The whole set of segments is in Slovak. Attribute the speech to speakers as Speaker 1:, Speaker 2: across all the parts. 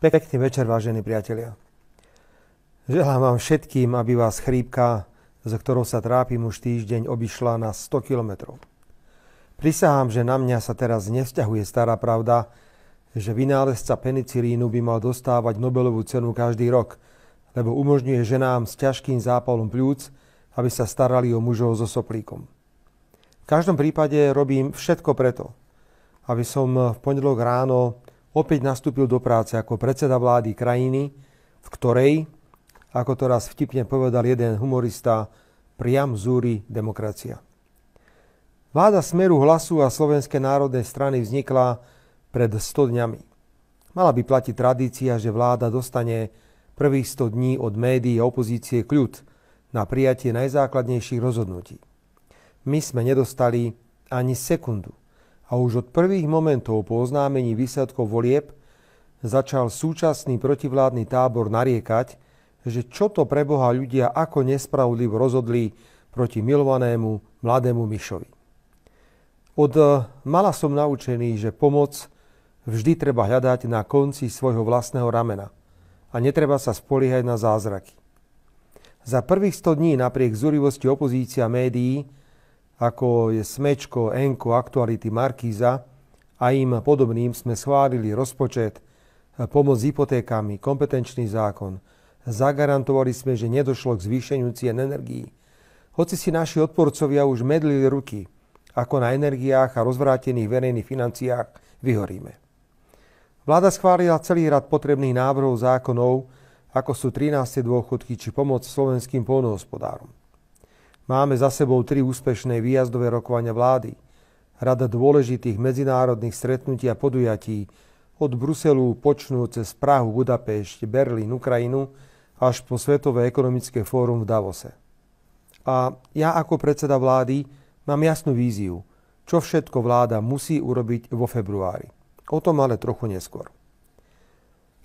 Speaker 1: Pekný večer, vážení priatelia. Želám vám všetkým, aby vás chrípka, za ktorou sa trápim už týždeň, obišla na 100 kilometrov. Prisahám, že na mňa sa teraz nevzťahuje stará pravda, že vynálezca penicilínu by mal dostávať Nobelovú cenu každý rok, lebo umožňuje ženám s ťažkým zápalom pľúc, aby sa starali o mužov so soplíkom. V každom prípade robím všetko preto, aby som v pondelok ráno opäť nastúpil do práce ako predseda vlády krajiny, v ktorej, ako to raz vtipne povedal jeden humorista, priam zúri demokracia. Vláda Smeru hlasu a Slovenskej národnej strany vznikla pred 100 dňami. Mala by platiť tradícia, že vláda dostane prvých 100 dní od médií a opozície kľud na prijatie najzákladnejších rozhodnutí. My sme nedostali ani sekundu a už od prvých momentov po oznámení výsledkov volieb začal súčasný protivládny tábor nariekať, že čo to pre Boha ľudia ako nespravodlivo rozhodli proti milovanému mladému myšovi. Od eh, mala som naučený, že pomoc vždy treba hľadať na konci svojho vlastného ramena a netreba sa spoliehať na zázraky. Za prvých 100 dní napriek zúrivosti opozícia médií ako je Smečko, Enko, Aktuality, Markíza a im podobným sme schválili rozpočet, e, pomoc s hypotékami, kompetenčný zákon. Zagarantovali sme, že nedošlo k zvýšeniu cien energií. Hoci si naši odporcovia už medlili ruky, ako na energiách a rozvrátených verejných financiách vyhoríme. Vláda schválila celý rad potrebných návrhov zákonov, ako sú 13. dôchodky či pomoc slovenským polnohospodárom. Máme za sebou tri úspešné výjazdové rokovania vlády, rada dôležitých medzinárodných stretnutí a podujatí od Bruselu počnú cez Prahu, Budapešť, Berlín, Ukrajinu až po Svetové ekonomické fórum v Davose. A ja ako predseda vlády mám jasnú víziu, čo všetko vláda musí urobiť vo februári. O tom ale trochu neskôr.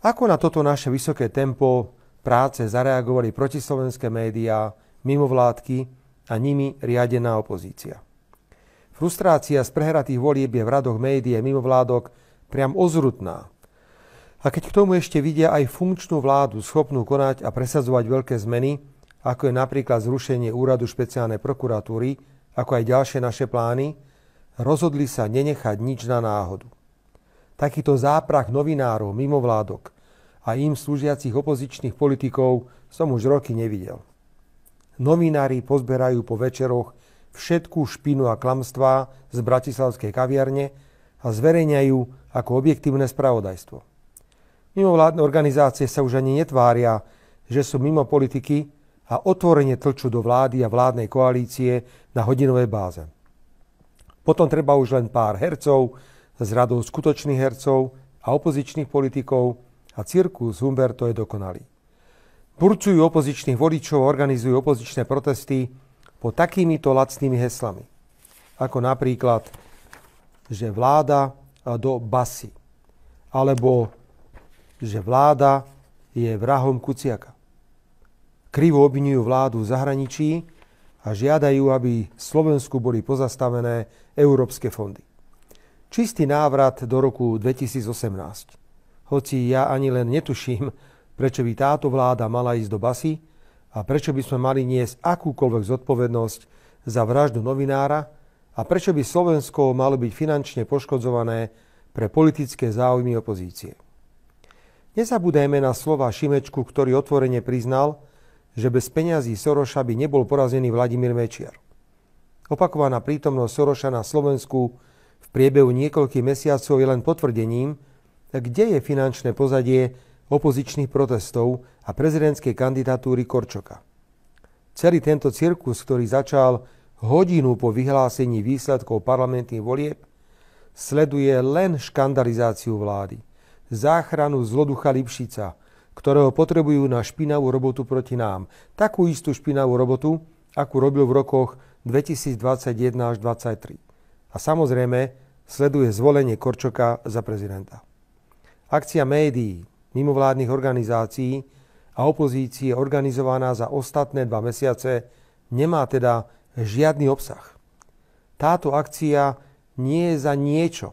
Speaker 1: Ako na toto naše vysoké tempo práce zareagovali protislovenské médiá, mimovládky a nimi riadená opozícia. Frustrácia z prehratých volieb je v radoch médií a mimovládok priam ozrutná. A keď k tomu ešte vidia aj funkčnú vládu schopnú konať a presadzovať veľké zmeny, ako je napríklad zrušenie úradu špeciálnej prokuratúry, ako aj ďalšie naše plány, rozhodli sa nenechať nič na náhodu. Takýto záprach novinárov, mimovládok a im slúžiacich opozičných politikov som už roky nevidel novinári pozberajú po večeroch všetkú špinu a klamstvá z bratislavskej kaviarne a zverejňajú ako objektívne spravodajstvo. Mimovládne organizácie sa už ani netvária, že sú mimo politiky a otvorene tlču do vlády a vládnej koalície na hodinové báze. Potom treba už len pár hercov z radou skutočných hercov a opozičných politikov a cirkus Humberto je dokonalý. Burcujú opozičných voličov, organizujú opozičné protesty po takýmito lacnými heslami. Ako napríklad, že vláda do basy. Alebo, že vláda je vrahom Kuciaka. Krivo obvinujú vládu v zahraničí a žiadajú, aby Slovensku boli pozastavené európske fondy. Čistý návrat do roku 2018. Hoci ja ani len netuším, prečo by táto vláda mala ísť do basy a prečo by sme mali niesť akúkoľvek zodpovednosť za vraždu novinára a prečo by Slovensko malo byť finančne poškodzované pre politické záujmy opozície. Nezabúdajme na slova Šimečku, ktorý otvorene priznal, že bez peňazí Soroša by nebol porazený Vladimír Mečiar. Opakovaná prítomnosť Soroša na Slovensku v priebehu niekoľkých mesiacov je len potvrdením, kde je finančné pozadie opozičných protestov a prezidentskej kandidatúry Korčoka. Celý tento cirkus, ktorý začal hodinu po vyhlásení výsledkov parlamentných volieb, sleduje len škandalizáciu vlády, záchranu zloducha Lipšica, ktorého potrebujú na špinavú robotu proti nám. Takú istú špinavú robotu, akú robil v rokoch 2021 až 2023. A samozrejme sleduje zvolenie Korčoka za prezidenta. Akcia médií, mimovládnych organizácií a opozície organizovaná za ostatné dva mesiace nemá teda žiadny obsah. Táto akcia nie je za niečo.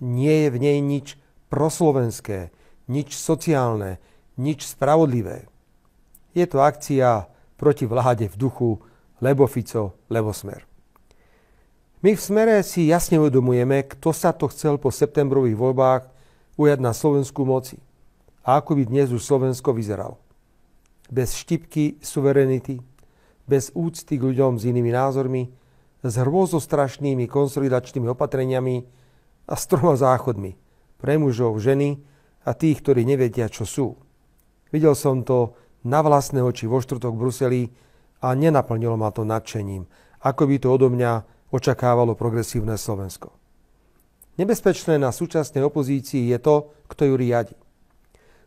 Speaker 1: Nie je v nej nič proslovenské, nič sociálne, nič spravodlivé. Je to akcia proti vláde v duchu Lebo Fico, Lebo Smer. My v Smere si jasne uvedomujeme, kto sa to chcel po septembrových voľbách ujať na slovenskú moci – a ako by dnes už Slovensko vyzeralo. Bez štipky suverenity, bez úcty k ľuďom s inými názormi, s hrôzostrašnými konsolidačnými opatreniami a s troma záchodmi pre mužov, ženy a tých, ktorí nevedia, čo sú. Videl som to na vlastné oči vo štvrtok v Bruseli a nenaplnilo ma to nadšením, ako by to odo mňa očakávalo progresívne Slovensko. Nebezpečné na súčasnej opozícii je to, kto ju riadi.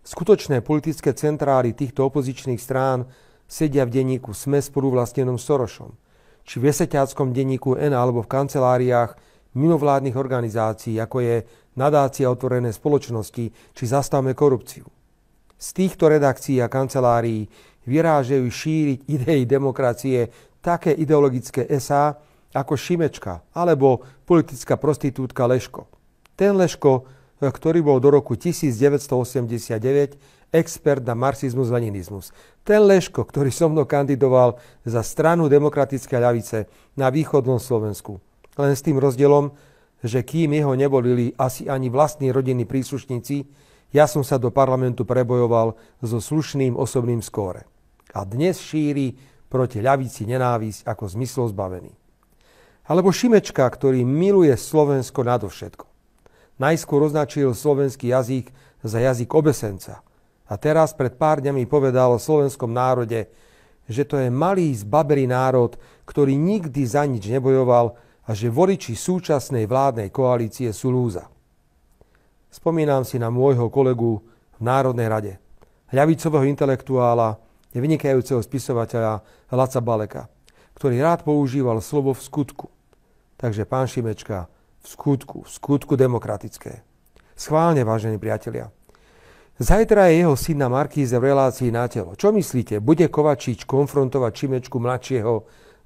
Speaker 1: Skutočné politické centrály týchto opozičných strán sedia v denníku SME spolu vlastnenom Sorošom, či v jeseťáckom denníku N alebo v kanceláriách mimovládnych organizácií, ako je Nadácia otvorené spoločnosti či Zastavme korupciu. Z týchto redakcií a kancelárií vyrážajú šíriť idei demokracie také ideologické SA ako Šimečka alebo politická prostitútka Leško. Ten Leško ktorý bol do roku 1989 expert na marxizmus-leninizmus. Ten Leško, ktorý so mnou kandidoval za stranu demokratické ľavice na východnom Slovensku. Len s tým rozdielom, že kým jeho nebolili asi ani vlastní rodinní príslušníci, ja som sa do parlamentu prebojoval so slušným osobným skóre. A dnes šíri proti ľavici nenávisť ako zmyslov zbavený. Alebo Šimečka, ktorý miluje Slovensko nadovšetko. Najskôr označil slovenský jazyk za jazyk obesenca. A teraz pred pár dňami povedal o slovenskom národe, že to je malý zbabelý národ, ktorý nikdy za nič nebojoval a že voliči súčasnej vládnej koalície sú lúza. Spomínam si na môjho kolegu v Národnej rade, ľavicového intelektuála, vynikajúceho spisovateľa Laca Baleka, ktorý rád používal slovo v skutku. Takže pán Šimečka, v skutku, v skutku demokratické. Schválne, vážení priatelia. Zajtra je jeho syn na Markíze v relácii na telo. Čo myslíte, bude Kovačič konfrontovať Čimečku mladšieho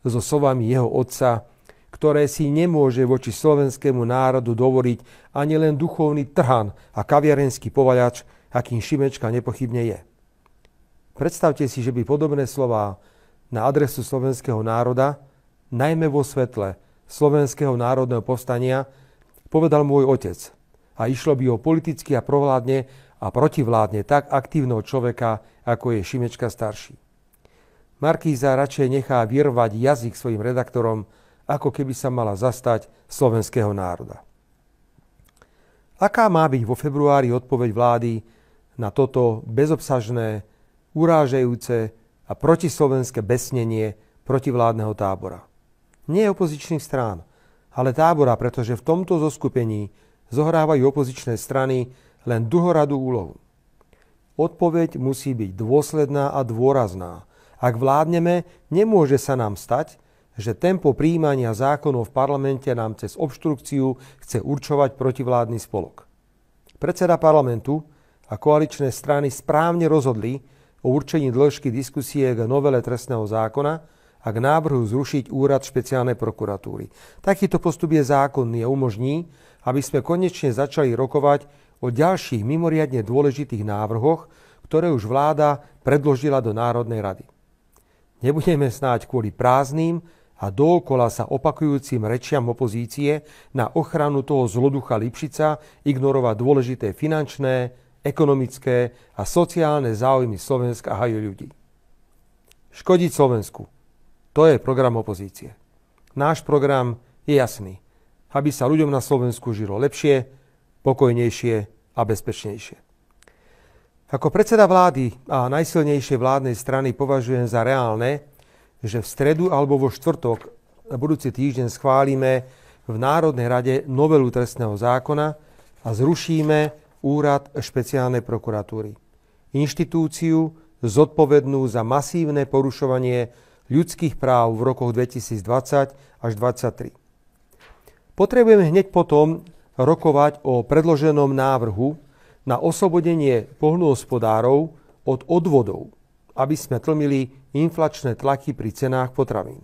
Speaker 1: so slovami jeho otca, ktoré si nemôže voči slovenskému národu dovoriť ani len duchovný trhan a kaviarenský povaľač, akým Šimečka nepochybne je. Predstavte si, že by podobné slová na adresu slovenského národa, najmä vo svetle slovenského národného povstania, povedal môj otec. A išlo by o politicky a provládne a protivládne tak aktívneho človeka, ako je Šimečka starší. Markíza radšej nechá vyrvať jazyk svojim redaktorom, ako keby sa mala zastať slovenského národa. Aká má byť vo februári odpoveď vlády na toto bezobsažné, urážajúce a protislovenské besnenie protivládneho tábora? nie opozičných strán, ale tábora, pretože v tomto zoskupení zohrávajú opozičné strany len duhoradú úlohu. Odpoveď musí byť dôsledná a dôrazná. Ak vládneme, nemôže sa nám stať, že tempo príjmania zákonov v parlamente nám cez obštrukciu chce určovať protivládny spolok. Predseda parlamentu a koaličné strany správne rozhodli o určení dĺžky diskusie k novele trestného zákona, a k návrhu zrušiť úrad špeciálnej prokuratúry. Takýto postup je zákonný a umožní, aby sme konečne začali rokovať o ďalších mimoriadne dôležitých návrhoch, ktoré už vláda predložila do Národnej rady. Nebudeme snáď kvôli prázdnym a dookola sa opakujúcim rečiam opozície na ochranu toho zloducha Lipšica ignorovať dôležité finančné, ekonomické a sociálne záujmy Slovenska a ľudí. Škodiť Slovensku to je program opozície. Náš program je jasný. Aby sa ľuďom na Slovensku žilo lepšie, pokojnejšie a bezpečnejšie. Ako predseda vlády a najsilnejšej vládnej strany považujem za reálne, že v stredu alebo vo štvrtok na budúci týždeň schválime v Národnej rade novelu trestného zákona a zrušíme úrad špeciálnej prokuratúry. Inštitúciu zodpovednú za masívne porušovanie ľudských práv v rokoch 2020 až 2023. Potrebujeme hneď potom rokovať o predloženom návrhu na oslobodenie poľnohospodárov od odvodov, aby sme tlmili inflačné tlaky pri cenách potravín.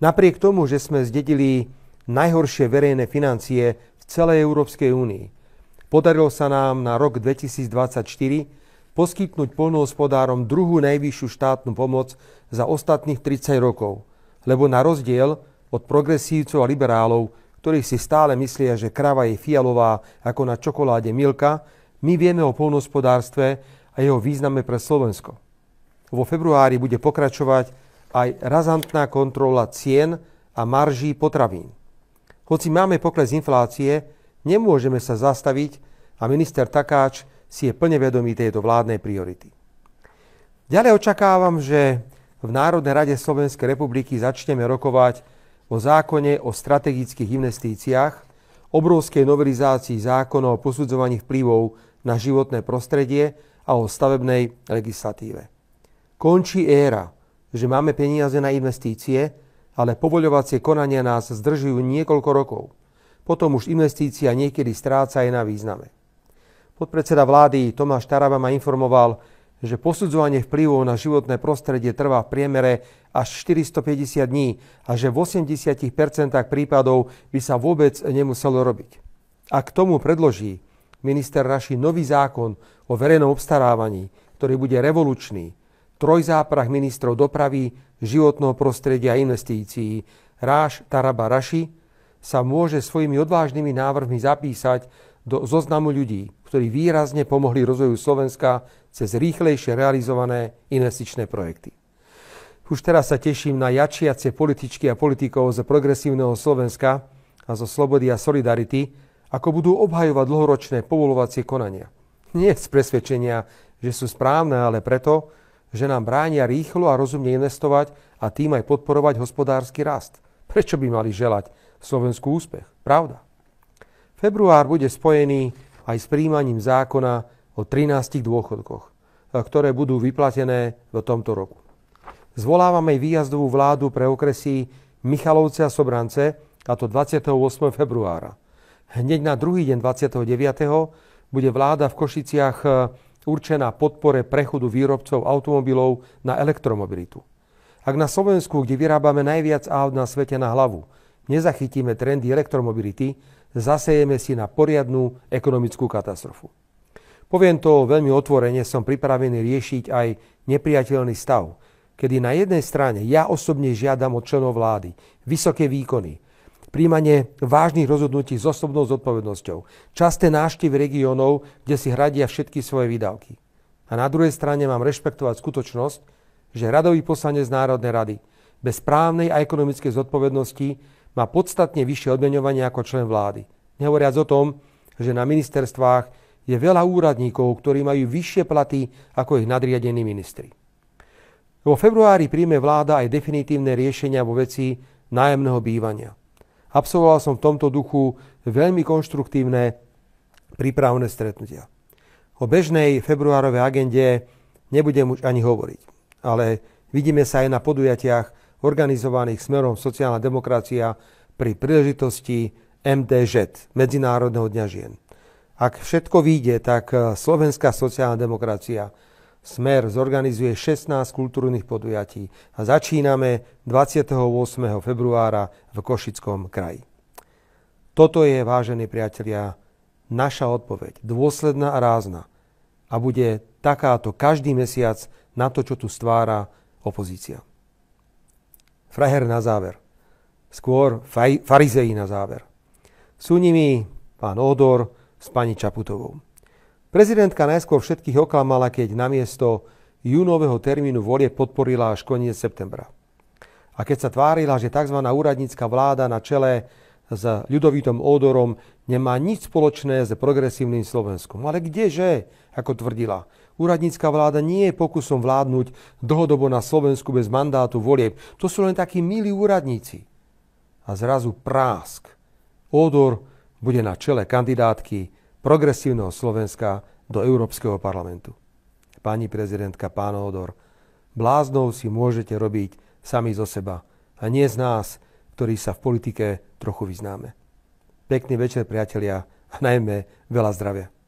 Speaker 1: Napriek tomu, že sme zdedili najhoršie verejné financie v celej Európskej únii, podarilo sa nám na rok 2024 poskytnúť polnohospodárom druhú najvyššiu štátnu pomoc za ostatných 30 rokov, lebo na rozdiel od progresívcov a liberálov, ktorí si stále myslia, že krava je fialová ako na čokoláde Milka, my vieme o polnohospodárstve a jeho význame pre Slovensko. Vo februári bude pokračovať aj razantná kontrola cien a marží potravín. Hoci máme pokles inflácie, nemôžeme sa zastaviť a minister Takáč si je plne vedomý tejto vládnej priority. Ďalej očakávam, že v Národnej rade Slovenskej republiky začneme rokovať o zákone o strategických investíciách, obrovskej novelizácii zákona o posudzovaní vplyvov na životné prostredie a o stavebnej legislatíve. Končí éra, že máme peniaze na investície, ale povoľovacie konania nás zdržujú niekoľko rokov. Potom už investícia niekedy stráca aj na význame. Podpredseda vlády Tomáš Taraba ma informoval, že posudzovanie vplyvov na životné prostredie trvá v priemere až 450 dní a že v 80 prípadov by sa vôbec nemuselo robiť. A k tomu predloží minister Raši nový zákon o verejnom obstarávaní, ktorý bude revolučný, trojzáprach ministrov dopravy, životného prostredia a investícií, Ráš Taraba Raši, sa môže svojimi odvážnymi návrhmi zapísať do zoznamu ľudí, ktorí výrazne pomohli rozvoju Slovenska cez rýchlejšie realizované investičné projekty. Už teraz sa teším na jačiace političky a politikov z progresívneho Slovenska a zo Slobody a Solidarity, ako budú obhajovať dlhoročné povolovacie konania. Nie z presvedčenia, že sú správne, ale preto, že nám bránia rýchlo a rozumne investovať a tým aj podporovať hospodársky rast. Prečo by mali želať Slovensku úspech? Pravda. Február bude spojený aj s príjmaním zákona o 13 dôchodkoch, e, ktoré budú vyplatené v tomto roku. Zvolávame výjazdovú vládu pre okresy Michalovce a Sobrance, a to 28. februára. Hneď na druhý deň 29. bude vláda v Košiciach e, určená podpore prechodu výrobcov automobilov na elektromobilitu. Ak na Slovensku, kde vyrábame najviac aut na svete na hlavu, nezachytíme trendy elektromobility, zasejeme si na poriadnú ekonomickú katastrofu. Poviem to veľmi otvorene, som pripravený riešiť aj nepriateľný stav, kedy na jednej strane ja osobne žiadam od členov vlády vysoké výkony, príjmanie vážnych rozhodnutí s osobnou zodpovednosťou, časté návštevy regiónov, kde si hradia všetky svoje výdavky. A na druhej strane mám rešpektovať skutočnosť, že radový poslanec Národnej rady bez právnej a ekonomickej zodpovednosti má podstatne vyššie odmeňovanie ako člen vlády. Nehovoriac o tom, že na ministerstvách je veľa úradníkov, ktorí majú vyššie platy ako ich nadriadení ministri. Vo februári príjme vláda aj definitívne riešenia vo veci nájemného bývania. Absolvoval som v tomto duchu veľmi konštruktívne prípravné stretnutia. O bežnej februárovej agende nebudem už ani hovoriť, ale vidíme sa aj na podujatiach organizovaných smerom sociálna demokracia pri príležitosti MDŽ, Medzinárodného dňa žien. Ak všetko vyjde, tak eh, slovenská sociálna demokracia Smer zorganizuje 16 kultúrnych podujatí a začíname 28. februára v Košickom kraji. Toto je, vážení priatelia, naša odpoveď, dôsledná a rázna a bude takáto každý mesiac na to, čo tu stvára opozícia. Fraher na záver. Skôr faj, farizei na záver. Sú nimi pán Odor s pani Čaputovou. Prezidentka najskôr všetkých oklamala, keď namiesto júnového termínu volie podporila až koniec septembra. A keď sa tvárila, že tzv. úradnícka vláda na čele s ľudovitom odorom nemá nič spoločné s progresívnym Slovenskom. Ale kdeže, ako tvrdila, Úradnícka vláda nie je pokusom vládnuť dlhodobo na Slovensku bez mandátu volieb. To sú len takí milí úradníci. A zrazu prásk. Odor bude na čele kandidátky progresívneho Slovenska do Európskeho parlamentu. Pani prezidentka, pán Odor, bláznov si môžete robiť sami zo seba a nie z nás, ktorí sa v politike trochu vyznáme. Pekný večer, priatelia, a najmä veľa zdravia.